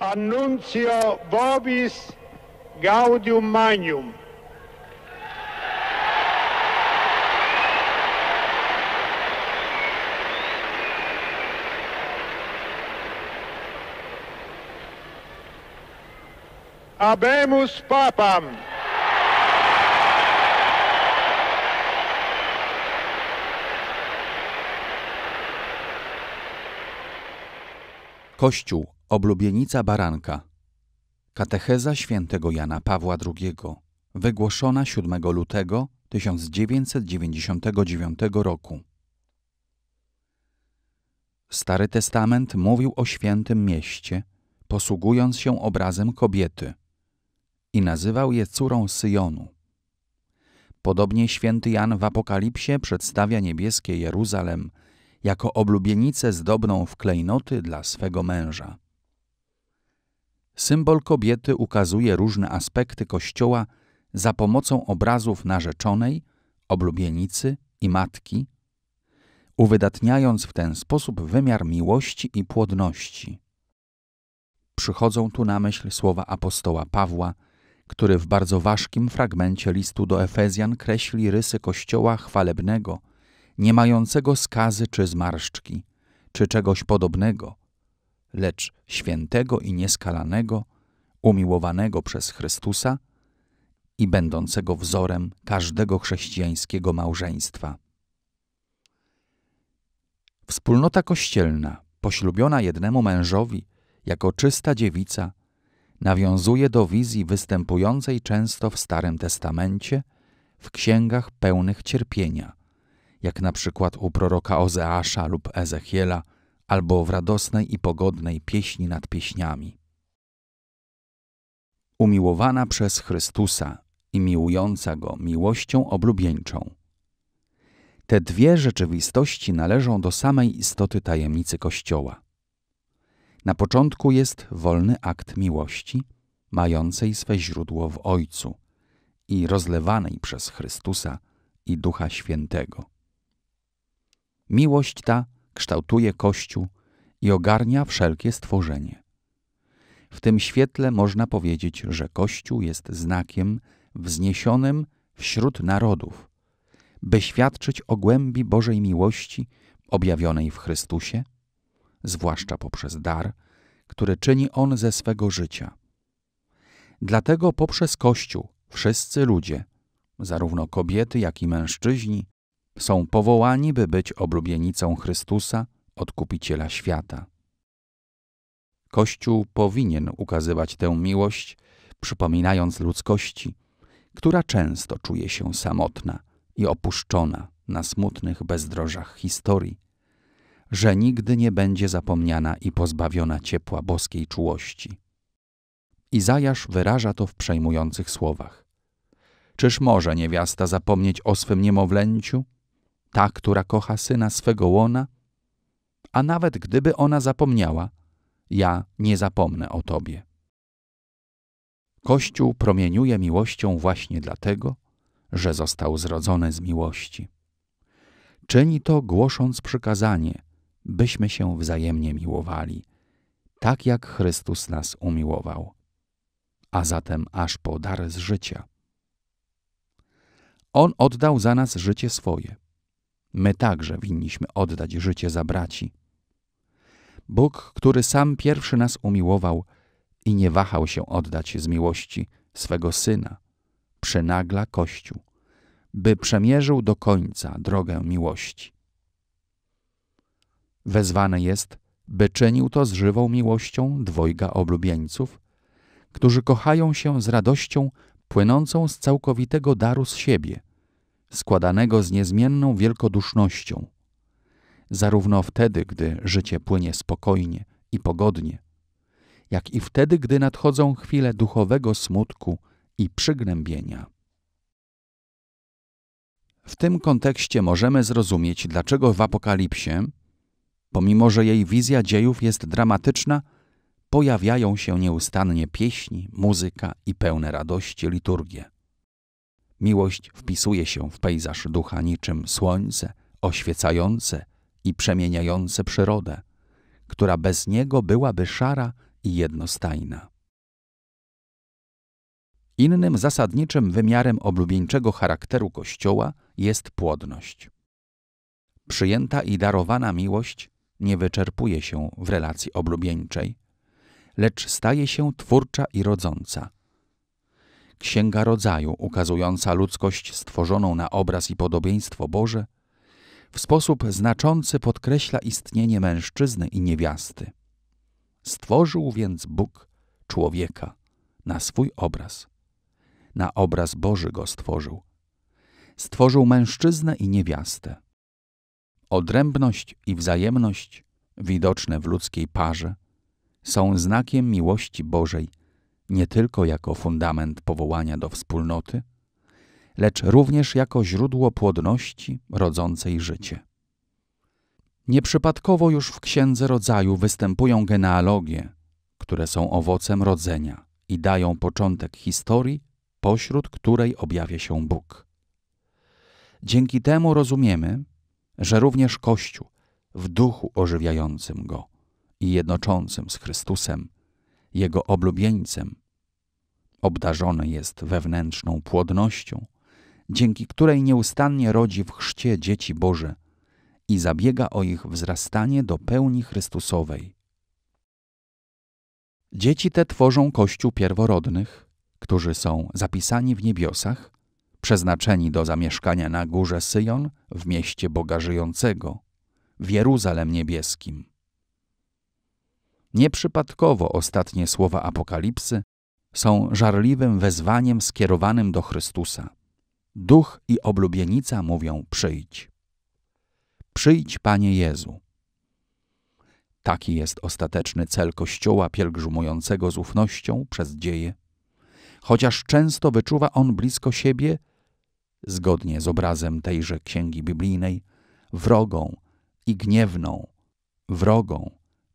Annuncio vobis gaudium magnum. Abemus Papam. Kościół Oblubienica baranka. Katecheza świętego Jana Pawła II, wygłoszona 7 lutego 1999 roku. Stary Testament mówił o świętym mieście, posługując się obrazem kobiety i nazywał je córą Syjonu. Podobnie święty Jan w Apokalipsie przedstawia niebieskie Jeruzalem jako oblubienicę zdobną w klejnoty dla swego męża. Symbol kobiety ukazuje różne aspekty Kościoła za pomocą obrazów narzeczonej, oblubienicy i matki, uwydatniając w ten sposób wymiar miłości i płodności. Przychodzą tu na myśl słowa apostoła Pawła, który w bardzo ważkim fragmencie listu do Efezjan kreśli rysy Kościoła chwalebnego, nie mającego skazy czy zmarszczki, czy czegoś podobnego – lecz świętego i nieskalanego, umiłowanego przez Chrystusa i będącego wzorem każdego chrześcijańskiego małżeństwa. Wspólnota kościelna, poślubiona jednemu mężowi, jako czysta dziewica, nawiązuje do wizji występującej często w Starym Testamencie, w księgach pełnych cierpienia, jak na przykład u proroka Ozeasza lub Ezechiela – albo w radosnej i pogodnej pieśni nad pieśniami. Umiłowana przez Chrystusa i miłująca Go miłością oblubieńczą. Te dwie rzeczywistości należą do samej istoty tajemnicy Kościoła. Na początku jest wolny akt miłości, mającej swe źródło w Ojcu i rozlewanej przez Chrystusa i Ducha Świętego. Miłość ta kształtuje Kościół i ogarnia wszelkie stworzenie. W tym świetle można powiedzieć, że Kościół jest znakiem wzniesionym wśród narodów, by świadczyć o głębi Bożej miłości objawionej w Chrystusie, zwłaszcza poprzez dar, który czyni On ze swego życia. Dlatego poprzez Kościół wszyscy ludzie, zarówno kobiety, jak i mężczyźni, są powołani, by być oblubienicą Chrystusa, odkupiciela świata. Kościół powinien ukazywać tę miłość, przypominając ludzkości, która często czuje się samotna i opuszczona na smutnych bezdrożach historii, że nigdy nie będzie zapomniana i pozbawiona ciepła boskiej czułości. Izajasz wyraża to w przejmujących słowach. Czyż może niewiasta zapomnieć o swym niemowlęciu ta, która kocha syna swego łona? A nawet gdyby ona zapomniała, ja nie zapomnę o Tobie. Kościół promieniuje miłością właśnie dlatego, że został zrodzony z miłości. Czyni to głosząc przykazanie, byśmy się wzajemnie miłowali, tak jak Chrystus nas umiłował. A zatem aż po dar z życia. On oddał za nas życie swoje – my także winniśmy oddać życie za braci. Bóg, który sam pierwszy nas umiłował i nie wahał się oddać z miłości swego Syna, przynagla Kościół, by przemierzył do końca drogę miłości. Wezwane jest, by czynił to z żywą miłością dwojga oblubieńców, którzy kochają się z radością płynącą z całkowitego daru z siebie, składanego z niezmienną wielkodusznością. Zarówno wtedy, gdy życie płynie spokojnie i pogodnie, jak i wtedy, gdy nadchodzą chwile duchowego smutku i przygnębienia. W tym kontekście możemy zrozumieć, dlaczego w Apokalipsie, pomimo że jej wizja dziejów jest dramatyczna, pojawiają się nieustannie pieśni, muzyka i pełne radości liturgie. Miłość wpisuje się w pejzaż ducha niczym słońce, oświecające i przemieniające przyrodę, która bez niego byłaby szara i jednostajna. Innym zasadniczym wymiarem oblubieńczego charakteru Kościoła jest płodność. Przyjęta i darowana miłość nie wyczerpuje się w relacji oblubieńczej, lecz staje się twórcza i rodząca, Księga Rodzaju ukazująca ludzkość stworzoną na obraz i podobieństwo Boże, w sposób znaczący podkreśla istnienie mężczyzny i niewiasty. Stworzył więc Bóg człowieka na swój obraz. Na obraz Boży go stworzył. Stworzył mężczyznę i niewiastę. Odrębność i wzajemność, widoczne w ludzkiej parze, są znakiem miłości Bożej – nie tylko jako fundament powołania do wspólnoty, lecz również jako źródło płodności rodzącej życie. Nieprzypadkowo już w Księdze Rodzaju występują genealogie, które są owocem rodzenia i dają początek historii, pośród której objawia się Bóg. Dzięki temu rozumiemy, że również Kościół w duchu ożywiającym go i jednoczącym z Chrystusem jego oblubieńcem. Obdarzony jest wewnętrzną płodnością, dzięki której nieustannie rodzi w chrzcie dzieci Boże i zabiega o ich wzrastanie do pełni Chrystusowej. Dzieci te tworzą Kościół pierworodnych, którzy są zapisani w niebiosach, przeznaczeni do zamieszkania na górze Syjon w mieście Boga Żyjącego, w Jeruzalem Niebieskim. Nieprzypadkowo ostatnie słowa Apokalipsy są żarliwym wezwaniem skierowanym do Chrystusa. Duch i oblubienica mówią: Przyjdź. Przyjdź, Panie Jezu. Taki jest ostateczny cel Kościoła pielgrzymującego z ufnością przez dzieje. Chociaż często wyczuwa on blisko siebie, zgodnie z obrazem tejże księgi biblijnej, wrogą i gniewną, wrogą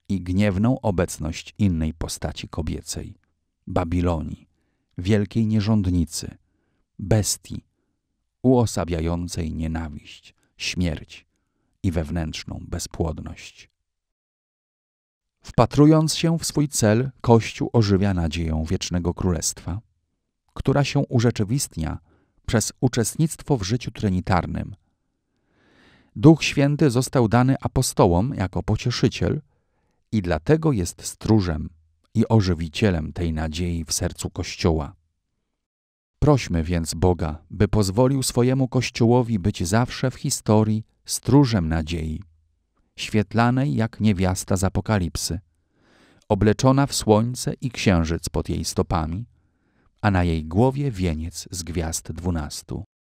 i gniewną obecność innej postaci kobiecej Babilonii, wielkiej nierządnicy, bestii, uosabiającej nienawiść, śmierć i wewnętrzną bezpłodność. Wpatrując się w swój cel, Kościół ożywia nadzieją wiecznego królestwa, która się urzeczywistnia przez uczestnictwo w życiu trinitarnym. Duch Święty został dany apostołom jako pocieszyciel, i dlatego jest stróżem i ożywicielem tej nadziei w sercu Kościoła. Prośmy więc Boga, by pozwolił swojemu Kościołowi być zawsze w historii stróżem nadziei, świetlanej jak niewiasta z Apokalipsy, obleczona w słońce i księżyc pod jej stopami, a na jej głowie wieniec z gwiazd dwunastu.